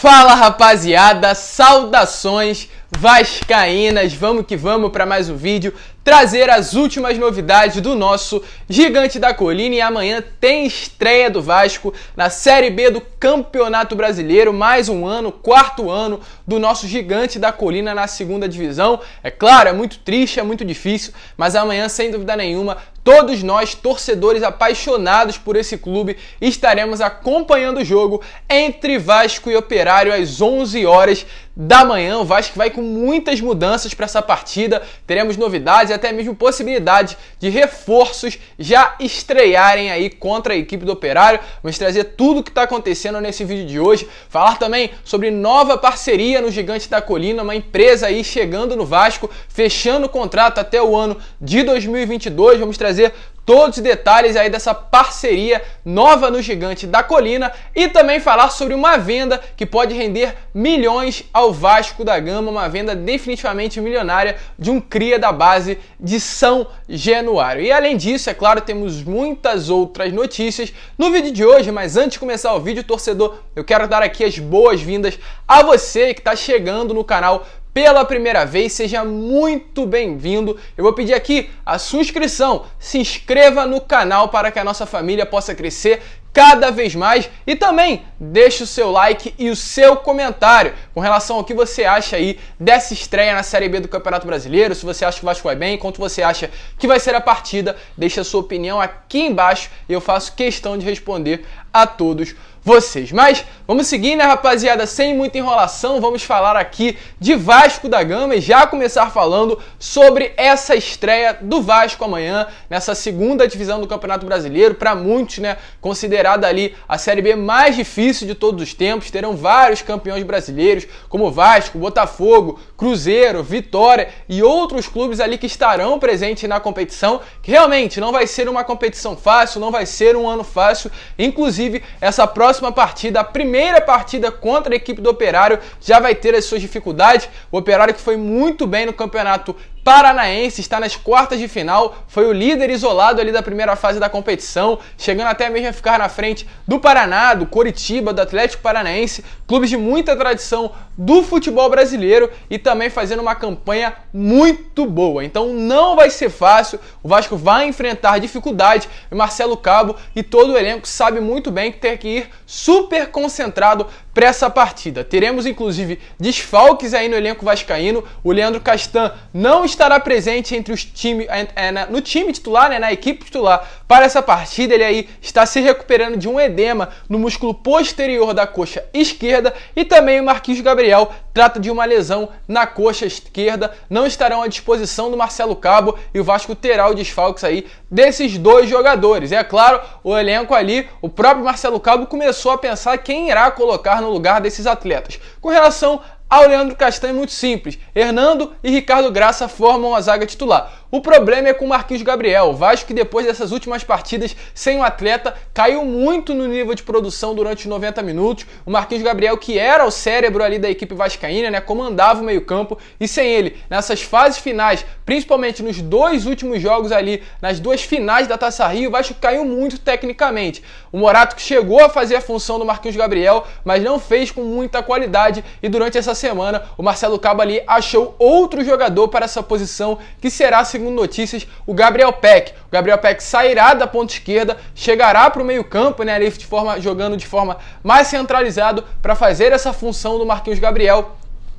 Fala rapaziada, saudações! Vascaínas, vamos que vamos para mais um vídeo, trazer as últimas novidades do nosso Gigante da Colina e amanhã tem estreia do Vasco na Série B do Campeonato Brasileiro, mais um ano, quarto ano do nosso Gigante da Colina na segunda divisão. É claro, é muito triste, é muito difícil, mas amanhã, sem dúvida nenhuma, todos nós, torcedores apaixonados por esse clube, estaremos acompanhando o jogo entre Vasco e Operário às 11 horas da manhã. O Vasco vai com muitas mudanças para essa partida. Teremos novidades e até mesmo possibilidade de reforços já estrearem aí contra a equipe do Operário. Vamos trazer tudo o que está acontecendo nesse vídeo de hoje. Falar também sobre nova parceria no Gigante da Colina, uma empresa aí chegando no Vasco, fechando o contrato até o ano de 2022. Vamos trazer todos os detalhes aí dessa parceria nova no Gigante da Colina e também falar sobre uma venda que pode render milhões ao Vasco da Gama, uma venda definitivamente milionária de um cria da base de São Januário. E além disso, é claro, temos muitas outras notícias no vídeo de hoje, mas antes de começar o vídeo, torcedor, eu quero dar aqui as boas-vindas a você que está chegando no canal pela primeira vez, seja muito bem-vindo. Eu vou pedir aqui a sua inscrição. Se inscreva no canal para que a nossa família possa crescer cada vez mais e também deixe o seu like e o seu comentário com relação ao que você acha aí dessa estreia na Série B do Campeonato Brasileiro, se você acha que o Vasco vai bem, quanto você acha que vai ser a partida, deixe a sua opinião aqui embaixo e eu faço questão de responder a todos vocês. Mas vamos seguir, né, rapaziada? Sem muita enrolação, vamos falar aqui de Vasco da Gama e já começar falando sobre essa estreia do Vasco amanhã, nessa segunda divisão do Campeonato Brasileiro. Para muitos, né, considerada ali a Série B mais difícil de todos os tempos. Terão vários campeões brasileiros, como Vasco, Botafogo, Cruzeiro, Vitória e outros clubes ali que estarão presentes na competição, que realmente não vai ser uma competição fácil, não vai ser um ano fácil. Inclusive, essa próxima partida, a primeira partida contra a equipe do Operário, já vai ter as suas dificuldades. O Operário que foi muito bem no campeonato Paranaense está nas quartas de final, foi o líder isolado ali da primeira fase da competição, chegando até mesmo a ficar na frente do Paraná, do Coritiba, do Atlético Paranaense, clubes de muita tradição do futebol brasileiro e também fazendo uma campanha muito boa. Então não vai ser fácil, o Vasco vai enfrentar dificuldade, Marcelo Cabo e todo o elenco sabe muito bem que tem que ir super concentrado para essa partida. Teremos inclusive desfalques aí no elenco vascaíno. O Leandro Castan não estará presente entre os time, eh, eh, no time titular, né, na equipe titular para essa partida. Ele aí está se recuperando de um edema no músculo posterior da coxa esquerda e também o Marquinhos Gabriel trata de uma lesão na coxa esquerda. Não estarão à disposição do Marcelo Cabo e o Vasco terá o desfalques aí desses dois jogadores. É claro, o elenco ali, o próprio Marcelo Cabo começou a pensar quem irá colocar no no lugar desses atletas. Com relação ao Leandro Castanho, muito simples. Hernando e Ricardo Graça formam a zaga titular. O problema é com o Marquinhos Gabriel. O Vasco, que depois dessas últimas partidas sem o atleta, caiu muito no nível de produção durante os 90 minutos. O Marquinhos Gabriel, que era o cérebro ali da equipe vascaína, né, comandava o meio-campo, e sem ele, nessas fases finais, principalmente nos dois últimos jogos ali, nas duas finais da Taça Rio, o Vasco caiu muito tecnicamente. O Morato que chegou a fazer a função do Marquinhos Gabriel, mas não fez com muita qualidade, e durante essa semana, o Marcelo Cabo ali achou outro jogador para essa posição que será se segundo notícias, o Gabriel Peck. O Gabriel Peck sairá da ponta esquerda, chegará para o meio-campo, né? Ali de forma, jogando de forma mais centralizado para fazer essa função do Marquinhos Gabriel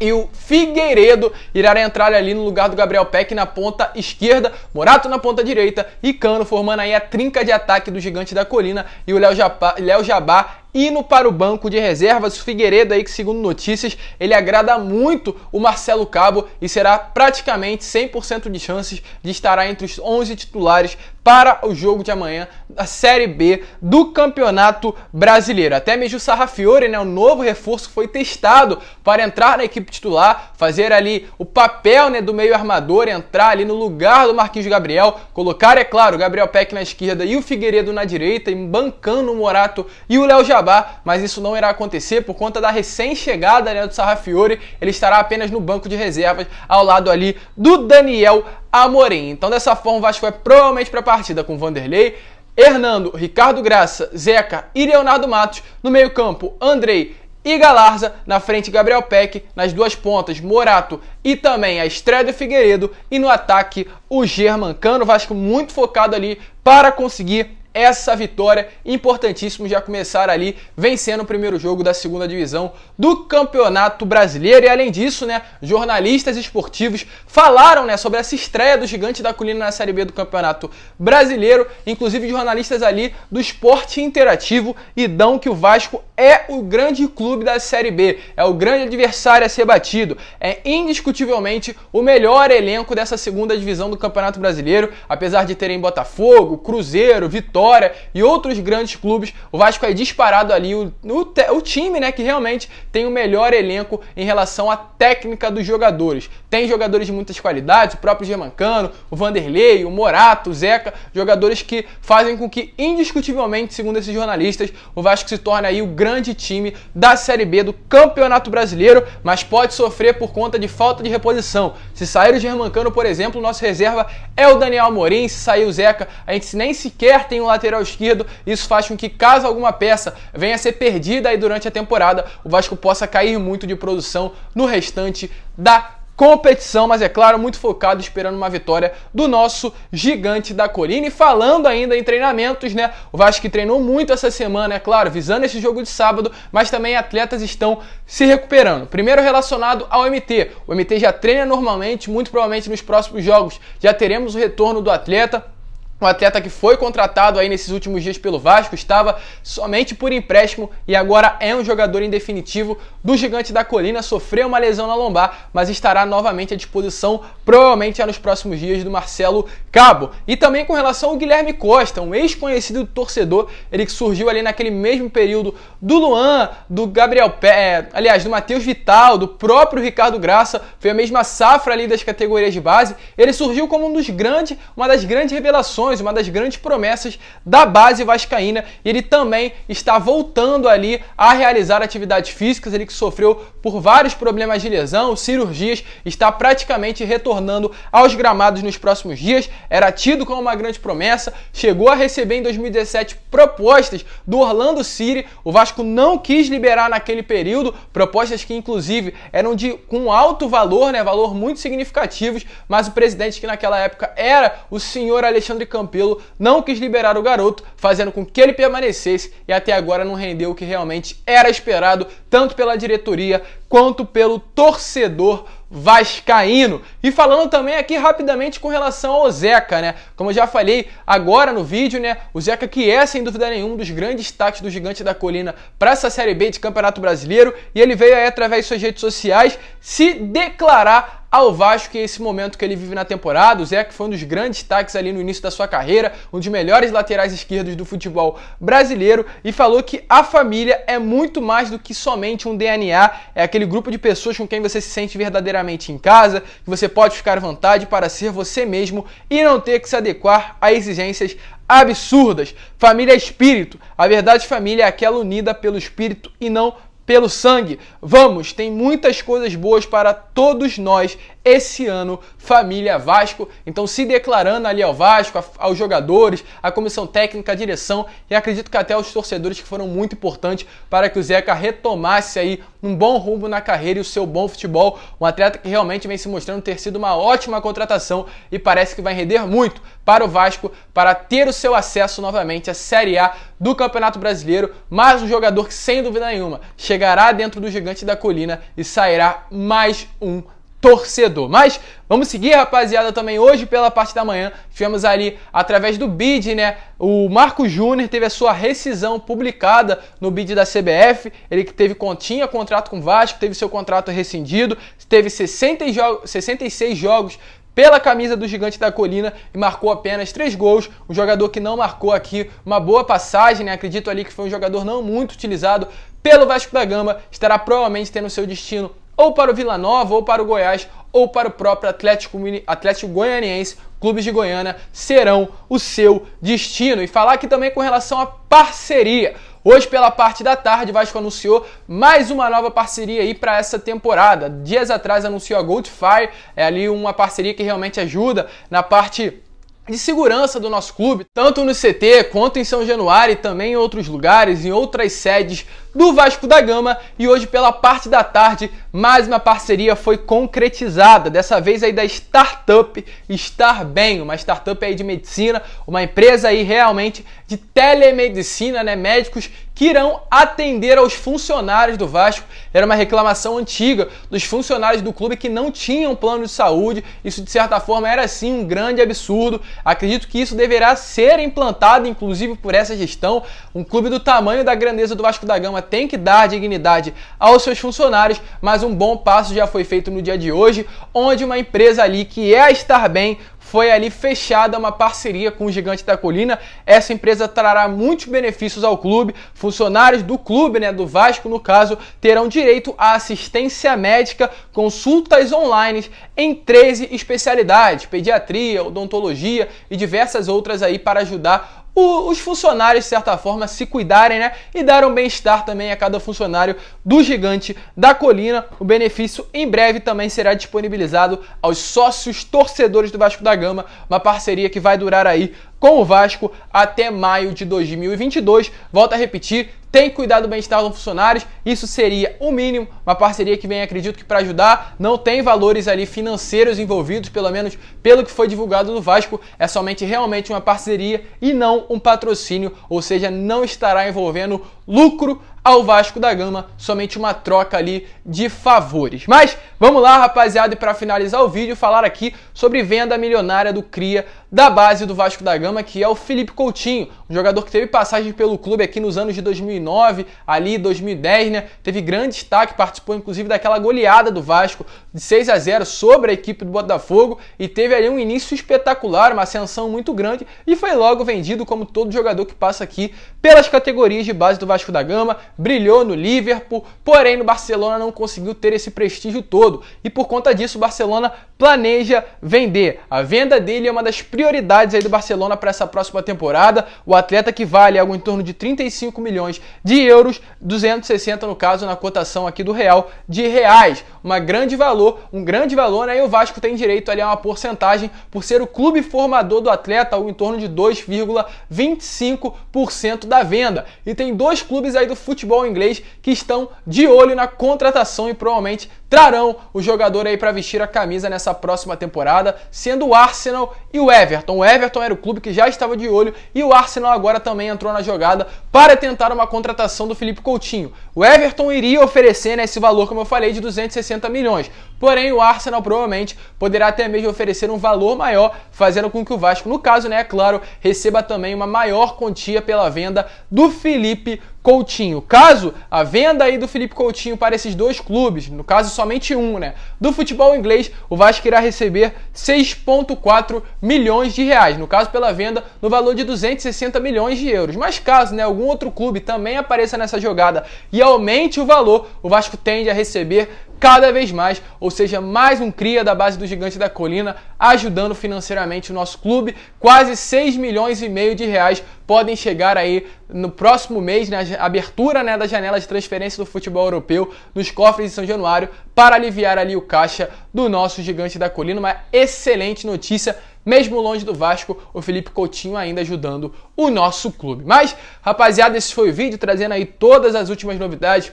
e o Figueiredo irá entrar ali no lugar do Gabriel Peck na ponta esquerda, Morato na ponta direita e Cano formando aí a trinca de ataque do Gigante da Colina e o Léo Jabá, Léo Jabá indo para o banco de reservas. O Figueiredo aí que segundo notícias, ele agrada muito o Marcelo Cabo e será praticamente 100% de chances de estar entre os 11 titulares para o jogo de amanhã da Série B do Campeonato Brasileiro. Até mesmo o Sarrafiore, né, o novo reforço, foi testado para entrar na equipe titular, fazer ali o papel né, do meio armador, entrar ali no lugar do Marquinhos Gabriel, colocar, é claro, o Gabriel Peck na esquerda e o Figueiredo na direita, embancando o Morato e o Léo Jabá, mas isso não irá acontecer por conta da recém-chegada né, do Sarrafiore, ele estará apenas no banco de reservas ao lado ali do Daniel Amorim. Então, dessa forma, o Vasco vai é provavelmente para a partida com Vanderlei, Hernando, Ricardo Graça, Zeca e Leonardo Matos. No meio-campo, Andrei e Galarza. Na frente, Gabriel Peck. Nas duas pontas, Morato e também a estreia do Figueiredo. E no ataque, o Germancano. Cano. Vasco muito focado ali para conseguir essa vitória importantíssimo já começar ali vencendo o primeiro jogo da segunda divisão do Campeonato Brasileiro. E além disso, né, jornalistas esportivos falaram né, sobre essa estreia do Gigante da Colina na Série B do Campeonato Brasileiro, inclusive jornalistas ali do Esporte Interativo e dão que o Vasco é o grande clube da Série B, é o grande adversário a ser batido, é indiscutivelmente o melhor elenco dessa segunda divisão do Campeonato Brasileiro, apesar de terem Botafogo, Cruzeiro, Vitória Vitória e outros grandes clubes, o Vasco é disparado ali o, o, o time né, que realmente tem o melhor elenco em relação à técnica dos jogadores. Tem jogadores de muitas qualidades, o próprio Germancano o Vanderlei, o Morato, o Zeca, jogadores que fazem com que, indiscutivelmente, segundo esses jornalistas, o Vasco se torne aí o grande time da Série B do Campeonato Brasileiro, mas pode sofrer por conta de falta de reposição. Se sair o Germancano, por exemplo, nosso reserva é o Daniel Morim, se sair o Zeca, a gente nem sequer tem um lateral esquerdo. Isso faz com que, caso alguma peça venha a ser perdida aí durante a temporada, o Vasco possa cair muito de produção no restante da competição, mas é claro, muito focado esperando uma vitória do nosso gigante da Corina. E falando ainda em treinamentos, né? O Vasco treinou muito essa semana, é claro, visando esse jogo de sábado, mas também atletas estão se recuperando. Primeiro relacionado ao MT. O MT já treina normalmente, muito provavelmente nos próximos jogos já teremos o retorno do atleta. Um atleta que foi contratado aí nesses últimos dias pelo Vasco, estava somente por empréstimo e agora é um jogador indefinitivo do Gigante da Colina, sofreu uma lesão na lombar, mas estará novamente à disposição, provavelmente já nos próximos dias, do Marcelo Cabo. E também com relação ao Guilherme Costa, um ex-conhecido torcedor, ele que surgiu ali naquele mesmo período do Luan, do Gabriel Pé, aliás, do Matheus Vital, do próprio Ricardo Graça, foi a mesma safra ali das categorias de base. Ele surgiu como um dos grandes, uma das grandes revelações uma das grandes promessas da base vascaína, e ele também está voltando ali a realizar atividades físicas, ele que sofreu por vários problemas de lesão, cirurgias, está praticamente retornando aos gramados nos próximos dias. Era tido como uma grande promessa, chegou a receber em 2017 propostas do Orlando City, o Vasco não quis liberar naquele período, propostas que inclusive eram de com alto valor, né, valor muito significativos, mas o presidente que naquela época era o senhor Alexandre Campelo não quis liberar o garoto, fazendo com que ele permanecesse e até agora não rendeu o que realmente era esperado, tanto pela diretoria quanto pelo torcedor vascaíno. E falando também aqui rapidamente com relação ao Zeca, né? Como eu já falei agora no vídeo, né? O Zeca que é sem dúvida nenhuma um dos grandes destaques do Gigante da Colina para essa Série B de Campeonato Brasileiro e ele veio aí através de suas redes sociais se declarar ao Vasco, que esse momento que ele vive na temporada. O que foi um dos grandes destaques ali no início da sua carreira, um dos melhores laterais esquerdos do futebol brasileiro, e falou que a família é muito mais do que somente um DNA, é aquele grupo de pessoas com quem você se sente verdadeiramente em casa, que você pode ficar à vontade para ser você mesmo e não ter que se adequar a exigências absurdas. Família é espírito. A verdade família é aquela unida pelo espírito e não pelo sangue. Vamos, tem muitas coisas boas para todos nós esse ano família Vasco. Então se declarando ali ao Vasco, aos jogadores, à comissão técnica, à direção e acredito que até aos torcedores que foram muito importantes para que o Zeca retomasse aí um bom rumo na carreira e o seu bom futebol. Um atleta que realmente vem se mostrando ter sido uma ótima contratação e parece que vai render muito para o Vasco para ter o seu acesso novamente à Série A do Campeonato Brasileiro, mas um jogador que sem dúvida nenhuma chegará dentro do gigante da colina e sairá mais um torcedor. Mas vamos seguir, rapaziada, também hoje pela parte da manhã. Tivemos ali, através do BID, né? O Marco Júnior teve a sua rescisão publicada no BID da CBF. Ele que teve, continha contrato com o Vasco, teve seu contrato rescindido, teve 60 jo 66 jogos pela camisa do Gigante da Colina e marcou apenas três gols. Um jogador que não marcou aqui uma boa passagem, né? acredito ali que foi um jogador não muito utilizado pelo Vasco da Gama, estará provavelmente tendo seu destino ou para o Vila Nova, ou para o Goiás, ou para o próprio Atlético, Atlético Goianiense, clubes de Goiânia serão o seu destino. E falar aqui também com relação à parceria. Hoje, pela parte da tarde, Vasco anunciou mais uma nova parceria aí para essa temporada. Dias atrás anunciou a Goldfire, é ali uma parceria que realmente ajuda na parte de segurança do nosso clube, tanto no CT quanto em São Januário e também em outros lugares, em outras sedes do Vasco da Gama e hoje pela parte da tarde mais uma parceria foi concretizada, dessa vez aí da startup Estar Bem, uma startup aí de medicina, uma empresa aí realmente de telemedicina, né, médicos que irão atender aos funcionários do Vasco. Era uma reclamação antiga dos funcionários do clube que não tinham plano de saúde. Isso de certa forma era sim um grande absurdo. Acredito que isso deverá ser implantado inclusive por essa gestão. Um clube do tamanho da grandeza do Vasco da Gama tem que dar dignidade aos seus funcionários, mas um bom passo já foi feito no dia de hoje, onde uma empresa ali que é a Estar Bem foi ali fechada uma parceria com o Gigante da Colina. Essa empresa trará muitos benefícios ao clube. Funcionários do clube, né, do Vasco no caso, terão direito à assistência médica, consultas online em 13 especialidades: pediatria, odontologia e diversas outras aí para ajudar o, os funcionários, de certa forma, se cuidarem né? e dar um bem-estar também a cada funcionário do gigante da colina. O benefício em breve também será disponibilizado aos sócios torcedores do Vasco da Gama, uma parceria que vai durar aí com o Vasco até maio de 2022. Volto a repetir, tem que cuidar do bem-estar dos funcionários, isso seria o mínimo, uma parceria que vem, acredito que para ajudar, não tem valores ali financeiros envolvidos, pelo menos pelo que foi divulgado no Vasco, é somente realmente uma parceria e não um patrocínio, ou seja, não estará envolvendo lucro ao Vasco da Gama, somente uma troca ali de favores. Mas vamos lá, rapaziada, e para finalizar o vídeo, falar aqui sobre venda milionária do cria da base do Vasco da Gama, que é o Felipe Coutinho, jogador que teve passagem pelo clube aqui nos anos de 2009, ali 2010, né? Teve grande destaque, participou inclusive daquela goleada do Vasco de 6 a 0 sobre a equipe do Botafogo e teve ali um início espetacular, uma ascensão muito grande e foi logo vendido como todo jogador que passa aqui pelas categorias de base do Vasco da Gama, brilhou no Liverpool, porém no Barcelona não conseguiu ter esse prestígio todo e por conta disso o Barcelona planeja vender. A venda dele é uma das prioridades aí do Barcelona para essa próxima temporada. O atleta que vale algo em torno de 35 milhões de euros, 260 no caso na cotação aqui do real de reais. Uma grande valor, um grande valor, né? E o Vasco tem direito ali a uma porcentagem por ser o clube formador do atleta, algo em torno de 2,25% da venda. E tem dois clubes aí do futebol inglês que estão de olho na contratação e provavelmente trarão o jogador aí para vestir a camisa nessa próxima temporada, sendo o Arsenal e o Everton. O Everton era o clube que já estava de olho e o Arsenal agora também entrou na jogada para tentar uma contratação do Felipe Coutinho. O Everton iria oferecer né, esse valor, como eu falei, de 260 milhões. Porém, o Arsenal provavelmente poderá até mesmo oferecer um valor maior, fazendo com que o Vasco, no caso, né, é claro, receba também uma maior quantia pela venda do Felipe Coutinho. Caso a venda aí do Felipe Coutinho para esses dois clubes, no caso somente um, né, do futebol inglês, o Vasco irá receber 6.4 milhões de reais, no caso pela venda no valor de 260 milhões de euros. Mas caso, né, algum outro clube também apareça nessa jogada e aumente o valor, o Vasco tende a receber cada vez mais, ou seja, mais um cria da base do Gigante da Colina, ajudando financeiramente o nosso clube. Quase 6 milhões e meio de reais podem chegar aí no próximo mês, na né? abertura né, da janela de transferência do futebol europeu, nos cofres de São Januário, para aliviar ali o caixa do nosso Gigante da Colina. Uma excelente notícia mesmo longe do Vasco, o Felipe Coutinho ainda ajudando o nosso clube. Mas, rapaziada, esse foi o vídeo trazendo aí todas as últimas novidades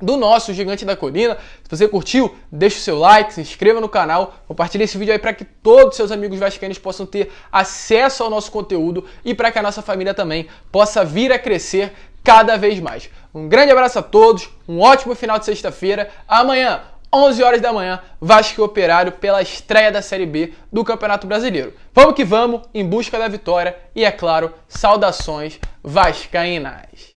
do nosso Gigante da Colina. Se você curtiu, deixa o seu like, se inscreva no canal, compartilhe esse vídeo aí para que todos os seus amigos vascaínos possam ter acesso ao nosso conteúdo e para que a nossa família também possa vir a crescer cada vez mais. Um grande abraço a todos, um ótimo final de sexta-feira. Amanhã, 11 horas da manhã, Vasco e Operário pela estreia da Série B do Campeonato Brasileiro. Vamos que vamos, em busca da vitória e, é claro, saudações vascaínas.